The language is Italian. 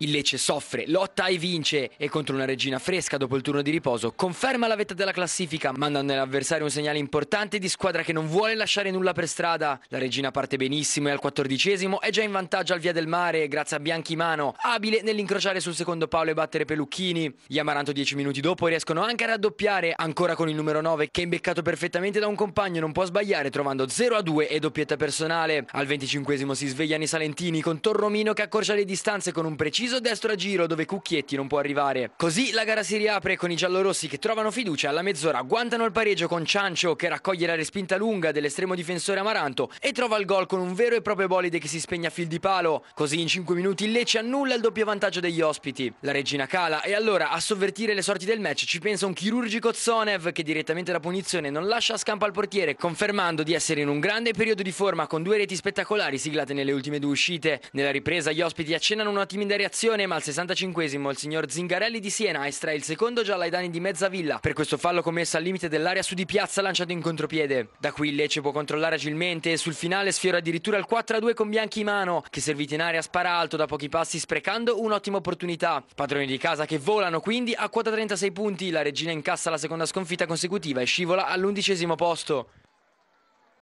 Il Lecce soffre, lotta e vince e contro una regina fresca dopo il turno di riposo conferma la vetta della classifica mandando all'avversario un segnale importante di squadra che non vuole lasciare nulla per strada. La regina parte benissimo e al quattordicesimo è già in vantaggio al Via del Mare grazie a Bianchimano, abile nell'incrociare sul secondo palo e battere Pelucchini. Gli Amaranto dieci minuti dopo riescono anche a raddoppiare ancora con il numero 9 che è imbeccato perfettamente da un compagno non può sbagliare trovando 0 a 2 e doppietta personale. Al venticinquesimo si svegliano i Salentini con Torromino che accorcia le distanze con un preciso preciso destro a giro dove Cucchietti non può arrivare. Così la gara si riapre con i giallorossi che trovano fiducia alla mezz'ora, agguantano il pareggio con Ciancio che raccoglie la respinta lunga dell'estremo difensore Amaranto e trova il gol con un vero e proprio bolide che si spegne a fil di palo. Così in 5 minuti il Lecce annulla il doppio vantaggio degli ospiti. La regina cala e allora a sovvertire le sorti del match ci pensa un chirurgico Zonev che direttamente da punizione non lascia scampo al portiere, confermando di essere in un grande periodo di forma con due reti spettacolari siglate nelle ultime due uscite. Nella ripresa gli ospiti accennano una timida reazione azione, ma al 65esimo il signor Zingarelli di Siena estrae il secondo giallo ai danni di Mezzavilla per questo fallo commesso al limite dell'area su di piazza lanciato in contropiede. Da qui il Lecce può controllare agilmente e sul finale sfiora addirittura il 4-2 con Bianchi in mano, che serviti in area spara alto da pochi passi sprecando un'ottima opportunità. Padroni di casa che volano quindi a quota 36 punti, la regina incassa la seconda sconfitta consecutiva e scivola all'undicesimo posto.